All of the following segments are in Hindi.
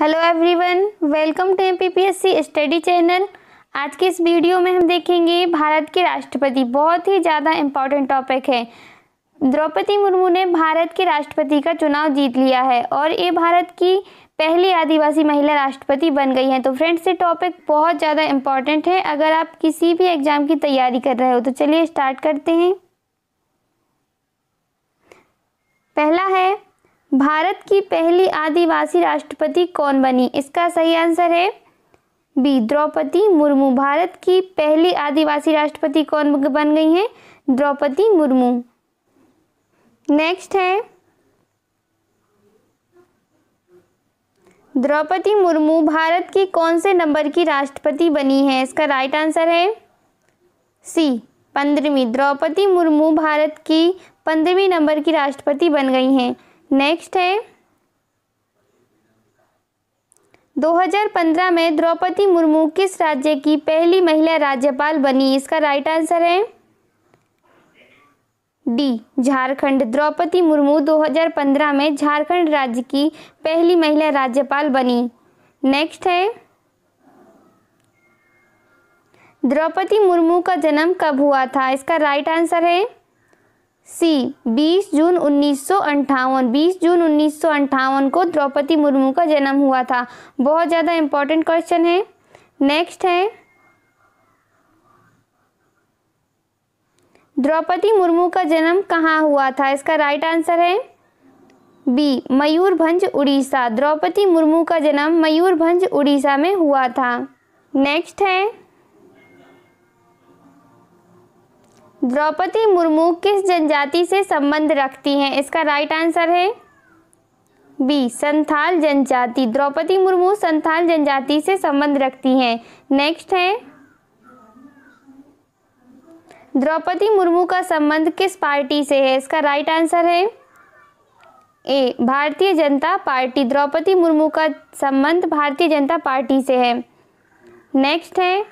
Hello everyone welcome to MPPSC study channel आज के इस वीडियो में हम देखेंगे भारत के राष्ट्रपति बहुत ही ज़्यादा इम्पॉर्टेंट टॉपिक है द्रौपदी मुर्मू ने भारत के राष्ट्रपति का चुनाव जीत लिया है और ये भारत की पहली आदिवासी महिला राष्ट्रपति बन गई हैं तो फ्रेंड्स ये टॉपिक बहुत ज़्यादा इम्पॉर्टेंट है अगर आप किसी भी एग्ज़ाम की तैयारी कर रहे हो तो चलिए स्टार्ट करते हैं पहला है भारत की पहली आदिवासी राष्ट्रपति कौन बनी इसका सही आंसर है बी द्रौपदी मुर्मू भारत की पहली आदिवासी राष्ट्रपति कौन बन गई हैं द्रौपदी मुर्मू नेक्स्ट है द्रौपदी मुर्मू भारत की कौन से नंबर की राष्ट्रपति बनी है इसका राइट आंसर है सी पंद्रहवीं द्रौपदी मुर्मू भारत की पंद्रहवीं नंबर की राष्ट्रपति बन गई हैं नेक्स्ट है 2015 में द्रौपदी मुर्मू किस राज्य की पहली महिला राज्यपाल बनी इसका राइट आंसर है डी झारखंड द्रौपदी मुर्मू 2015 में झारखंड राज्य की पहली महिला राज्यपाल बनी नेक्स्ट है द्रौपदी मुर्मू का जन्म कब हुआ था इसका राइट आंसर है सी 20 जून उन्नीस सौ 20 जून उन्नीस सौ को द्रौपदी मुर्मू का जन्म हुआ था बहुत ज़्यादा इम्पोर्टेंट क्वेश्चन है नेक्स्ट है द्रौपदी मुर्मू का जन्म कहाँ हुआ था इसका राइट आंसर है बी मयूरभंज उड़ीसा द्रौपदी मुर्मू का जन्म मयूरभंज उड़ीसा में हुआ था नेक्स्ट है द्रौपदी मुर्मू किस जनजाति से संबंध रखती हैं इसका राइट आंसर है बी संथाल जनजाति द्रौपदी मुर्मू संथाल जनजाति से संबंध रखती हैं नेक्स्ट है द्रौपदी मुर्मू का संबंध किस पार्टी से है इसका राइट आंसर है ए भारतीय जनता पार्टी द्रौपदी मुर्मू का संबंध भारतीय जनता पार्टी से है नेक्स्ट है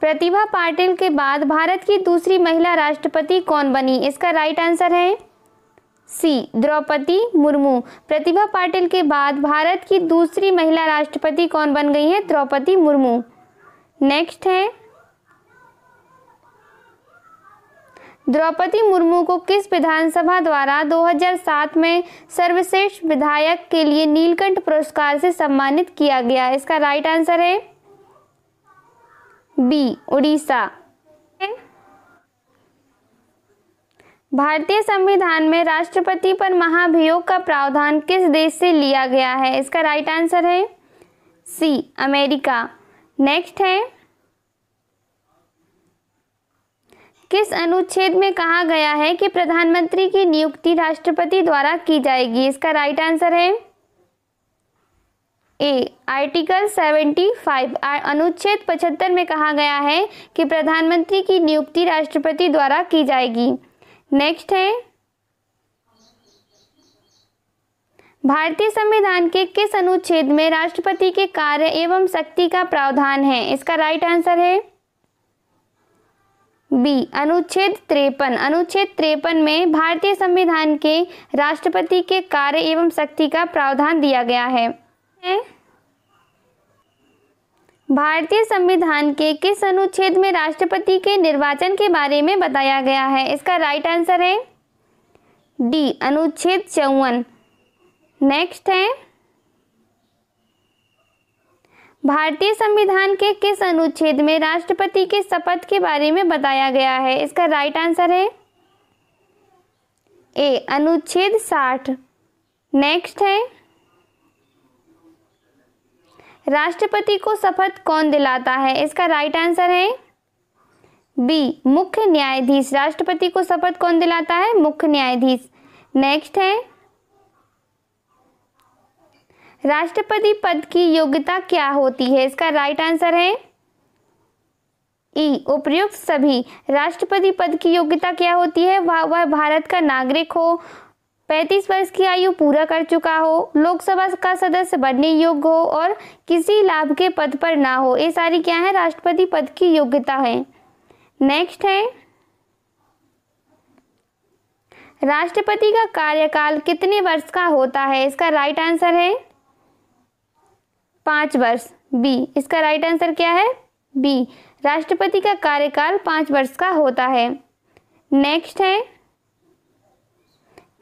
प्रतिभा पाटिल के बाद भारत की दूसरी महिला राष्ट्रपति कौन बनी इसका राइट आंसर है सी द्रौपदी मुर्मू प्रतिभा पाटिल के बाद भारत की दूसरी महिला राष्ट्रपति कौन बन गई है द्रौपदी मुर्मू नेक्स्ट है द्रौपदी मुर्मू को किस विधानसभा द्वारा 2007 में सर्वश्रेष्ठ विधायक के लिए नीलकंठ पुरस्कार से सम्मानित किया गया इसका राइट आंसर है बी उड़ीसा भारतीय संविधान में राष्ट्रपति पर महाभियोग का प्रावधान किस देश से लिया गया है इसका राइट आंसर है सी अमेरिका नेक्स्ट है किस अनुच्छेद में कहा गया है कि प्रधानमंत्री की नियुक्ति राष्ट्रपति द्वारा की जाएगी इसका राइट आंसर है ए आर्टिकल 75 अनुच्छेद 75 में कहा गया है कि प्रधानमंत्री की नियुक्ति राष्ट्रपति द्वारा की जाएगी नेक्स्ट है भारतीय संविधान के किस अनुच्छेद में राष्ट्रपति के कार्य एवं शक्ति का प्रावधान है इसका राइट आंसर है बी अनुच्छेद त्रेपन अनुच्छेद त्रेपन में भारतीय संविधान के राष्ट्रपति के कार्य एवं शक्ति का प्रावधान दिया गया है है भारतीय संविधान के किस अनुच्छेद में राष्ट्रपति के निर्वाचन के बारे में बताया गया है इसका राइट आंसर है डी अनुच्छेद चौवन नेक्स्ट है भारतीय संविधान के किस अनुच्छेद में राष्ट्रपति के शपथ के बारे में बताया गया है इसका राइट आंसर है ए अनुच्छेद साठ नेक्स्ट है राष्ट्रपति को शपथ कौन दिलाता है इसका राइट आंसर है बी मुख्य न्यायाधीश राष्ट्रपति को शपथ कौन दिलाता है मुख्य न्यायाधीश नेक्स्ट है राष्ट्रपति पद की योग्यता क्या होती है इसका राइट आंसर है ई e. उपयुक्त सभी राष्ट्रपति पद की योग्यता क्या होती है वह वह भारत का नागरिक हो पैंतीस वर्ष की आयु पूरा कर चुका हो लोकसभा का सदस्य बनने योग्य हो और किसी लाभ के पद पर ना हो ये सारी क्या है राष्ट्रपति पद की योग्यता है नेक्स्ट है राष्ट्रपति का कार्यकाल कितने वर्ष का होता है इसका राइट आंसर है पांच वर्ष बी इसका राइट आंसर क्या है बी राष्ट्रपति का कार्यकाल पांच वर्ष का होता है नेक्स्ट है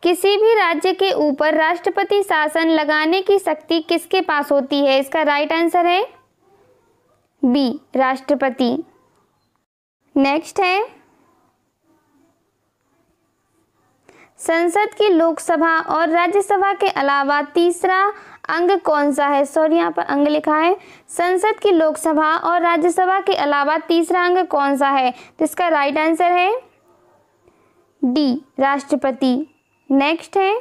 किसी भी राज्य के ऊपर राष्ट्रपति शासन लगाने की शक्ति किसके पास होती है इसका राइट आंसर है बी राष्ट्रपति नेक्स्ट है संसद की लोकसभा और राज्यसभा के अलावा तीसरा अंग कौन सा है सॉरी यहाँ पर अंग लिखा है संसद की लोकसभा और राज्यसभा के अलावा तीसरा अंग कौन सा है तो इसका राइट आंसर है डी राष्ट्रपति नेक्स्ट है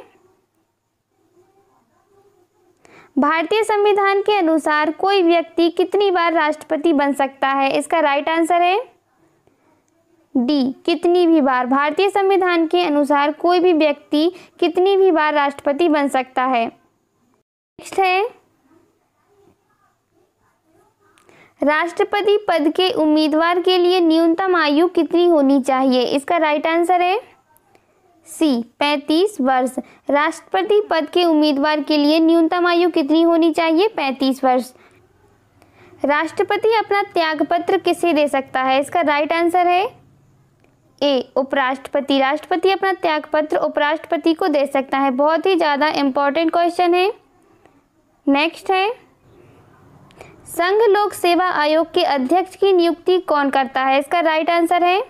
भारतीय संविधान के अनुसार कोई व्यक्ति कितनी बार राष्ट्रपति बन सकता है इसका राइट आंसर है डी कितनी भी बार भारतीय संविधान के अनुसार कोई भी व्यक्ति कितनी भी बार राष्ट्रपति बन सकता है नेक्स्ट है राष्ट्रपति पद के उम्मीदवार के लिए न्यूनतम आयु कितनी होनी चाहिए इसका राइट आंसर है सी 35 वर्ष राष्ट्रपति पद के उम्मीदवार के लिए न्यूनतम आयु कितनी होनी चाहिए 35 वर्ष राष्ट्रपति अपना त्यागपत्र किसे दे सकता है इसका राइट आंसर है ए उपराष्ट्रपति राष्ट्रपति अपना त्यागपत्र उपराष्ट्रपति को दे सकता है बहुत ही ज़्यादा इंपॉर्टेंट क्वेश्चन है नेक्स्ट है संघ लोक सेवा आयोग के अध्यक्ष की नियुक्ति कौन करता है इसका राइट आंसर है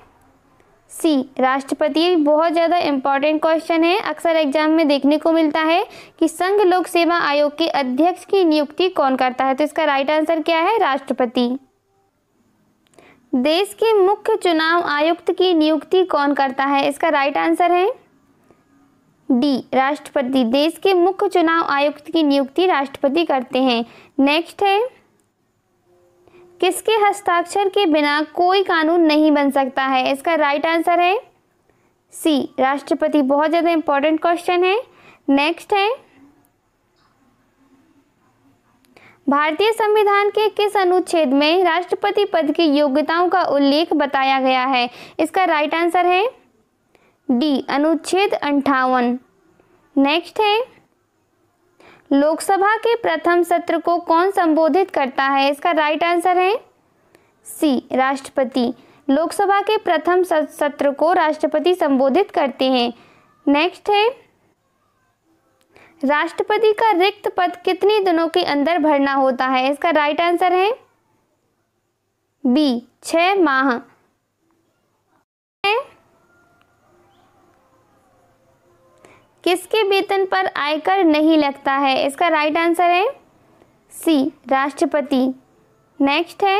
सी राष्ट्रपति बहुत ज़्यादा इम्पॉर्टेंट क्वेश्चन है अक्सर एग्जाम में देखने को मिलता है कि संघ लोक सेवा आयोग के अध्यक्ष की नियुक्ति कौन करता है तो इसका राइट आंसर क्या है राष्ट्रपति देश के मुख्य चुनाव आयुक्त की नियुक्ति कौन करता है इसका राइट आंसर है डी राष्ट्रपति देश के मुख्य चुनाव आयुक्त की नियुक्ति राष्ट्रपति करते हैं नेक्स्ट है किसके हस्ताक्षर के बिना कोई कानून नहीं बन सकता है इसका राइट आंसर है सी राष्ट्रपति बहुत ज़्यादा इंपॉर्टेंट क्वेश्चन है नेक्स्ट है भारतीय संविधान के किस अनुच्छेद में राष्ट्रपति पद की योग्यताओं का उल्लेख बताया गया है इसका राइट आंसर है डी अनुच्छेद अंठावन नेक्स्ट है लोकसभा के प्रथम सत्र को कौन संबोधित करता है इसका राइट आंसर है सी राष्ट्रपति लोकसभा के प्रथम सत्र को राष्ट्रपति संबोधित करते हैं नेक्स्ट है राष्ट्रपति का रिक्त पद कितने दिनों के अंदर भरना होता है इसका राइट आंसर है बी छ माह किसके वेतन पर आयकर नहीं लगता है इसका राइट आंसर है सी राष्ट्रपति नेक्स्ट है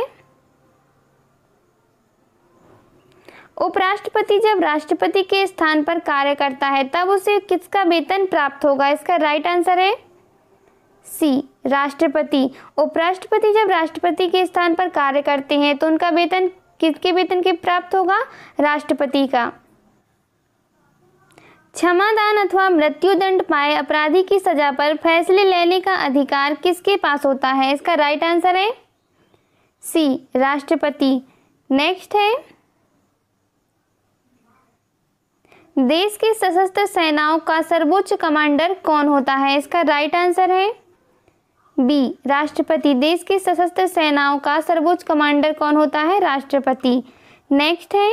उपराष्ट्रपति जब राष्ट्रपति के स्थान पर कार्य करता है तब उसे किसका वेतन प्राप्त होगा इसका राइट आंसर है सी राष्ट्रपति उपराष्ट्रपति जब राष्ट्रपति के स्थान पर कार्य करते हैं तो उनका वेतन किसके वेतन के प्राप्त होगा राष्ट्रपति का क्षमादान अथवा मृत्युदंड पाए अपराधी की सजा पर फैसले लेने का अधिकार किसके पास होता है इसका राइट आंसर है सी राष्ट्रपति नेक्स्ट है देश के सशस्त्र सेनाओं का सर्वोच्च कमांडर कौन होता है इसका राइट आंसर है बी राष्ट्रपति देश के सशस्त्र सेनाओं का सर्वोच्च कमांडर कौन होता है राष्ट्रपति नेक्स्ट है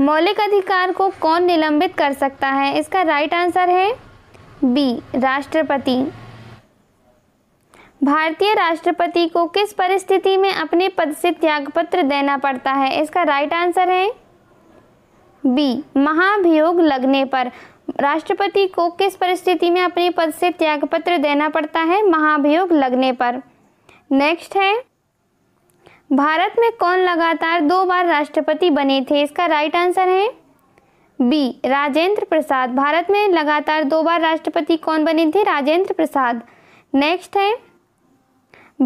मौलिक अधिकार को कौन निलंबित कर सकता है इसका राइट आंसर है बी राष्ट्रपति भारतीय राष्ट्रपति को किस परिस्थिति में अपने पद से त्यागपत्र देना पड़ता है इसका राइट आंसर है बी महाभियोग लगने पर राष्ट्रपति को किस परिस्थिति में अपने पद से त्यागपत्र देना पड़ता है महाभियोग लगने पर नेक्स्ट है भारत में कौन लगातार दो बार राष्ट्रपति बने थे इसका राइट आंसर है बी राजेंद्र प्रसाद भारत में लगातार दो बार राष्ट्रपति कौन बने थे राजेंद्र प्रसाद नेक्स्ट है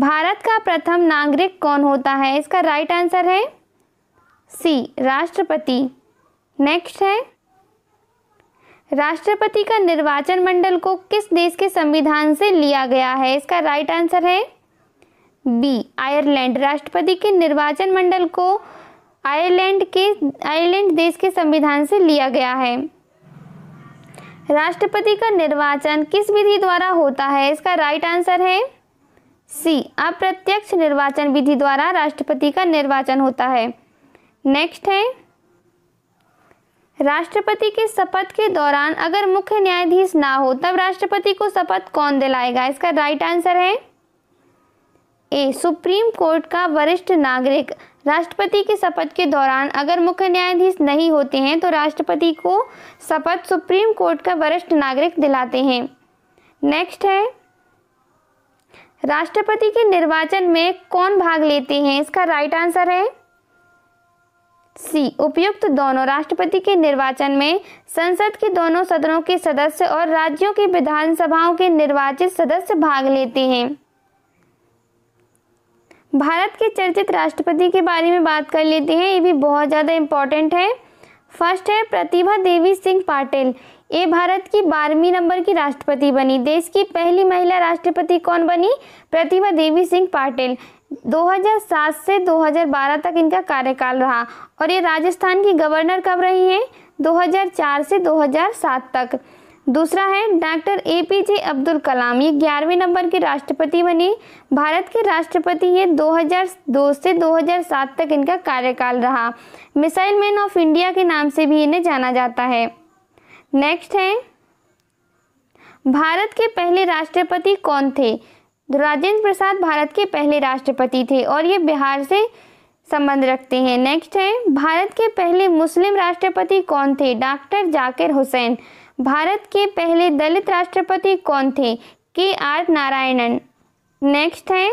भारत का प्रथम नागरिक कौन होता है इसका राइट आंसर है सी राष्ट्रपति नेक्स्ट है राष्ट्रपति का निर्वाचन मंडल को किस देश के संविधान से लिया गया है इसका राइट आंसर है बी आयरलैंड राष्ट्रपति के निर्वाचन मंडल को आयरलैंड के आयरलैंड देश के संविधान से लिया गया है राष्ट्रपति का निर्वाचन किस विधि द्वारा होता है इसका राइट आंसर है सी अप्रत्यक्ष निर्वाचन विधि द्वारा राष्ट्रपति का निर्वाचन होता है नेक्स्ट है राष्ट्रपति के शपथ के दौरान अगर मुख्य न्यायाधीश ना हो तब राष्ट्रपति को शपथ कौन दिलाएगा इसका राइट आंसर है ए सुप्रीम कोर्ट का वरिष्ठ नागरिक राष्ट्रपति के शपथ के दौरान अगर मुख्य न्यायाधीश नहीं होते हैं तो राष्ट्रपति को शपथ सुप्रीम कोर्ट का वरिष्ठ नागरिक दिलाते हैं नेक्स्ट है राष्ट्रपति के निर्वाचन में कौन भाग लेते हैं इसका राइट आंसर है सी उपयुक्त दोनों राष्ट्रपति के निर्वाचन में संसद के दोनों सदनों के सदस्य और राज्यों की विधानसभाओं के निर्वाचित सदस्य भाग लेते हैं भारत के चर्चित राष्ट्रपति के बारे में बात कर लेते हैं ये भी बहुत ज़्यादा इम्पॉर्टेंट है फर्स्ट है प्रतिभा देवी सिंह पाटिल ये भारत की बारहवीं नंबर की राष्ट्रपति बनी देश की पहली महिला राष्ट्रपति कौन बनी प्रतिभा देवी सिंह पाटिल 2007 से 2012 तक इनका कार्यकाल रहा और ये राजस्थान की गवर्नर कब रही हैं 2004 से 2007 तक दूसरा है doctor A P J Abdul Kalam ये ग्यारहवें नंबर के राष्ट्रपति बने भारत के राष्ट्रपति ये 2002 से 2007 तक इनका कार्यकाल रहा मिसाइल मैन ऑफ इंडिया के नाम से भी इन्हें जाना जाता है नेक्स्ट है भारत के पहले राष्ट्रपति कौन थे राजेंद्र प्रसाद भारत के पहले राष्ट्रपति थे और ये बिहार से संबंध रखते हैं नेक्स्ट है भारत के पहले मुस्लिम राष्ट्रपति कौन थे डॉक्टर जाकिर हुसैन भारत के पहले दलित राष्ट्रपति कौन थे के आर नारायणन नेक्स्ट है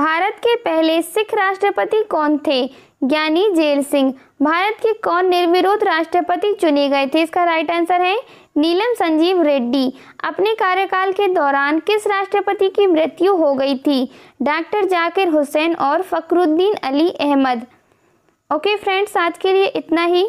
भारत के पहले सिख राष्ट्रपति कौन थे ज्ञानी जेल सिंह भारत के कौन निर्विरोध राष्ट्रपति चुने गए थे इसका राइट आंसर है नीलम संजीव रेड्डी अपने कार्यकाल के दौरान किस राष्ट्रपति की मृत्यु हो गई थी डॉक्टर जाकिर हुसैन और फकरुद्दीन अली अहमद ओके फ्रेंड्स आज के लिए इतना ही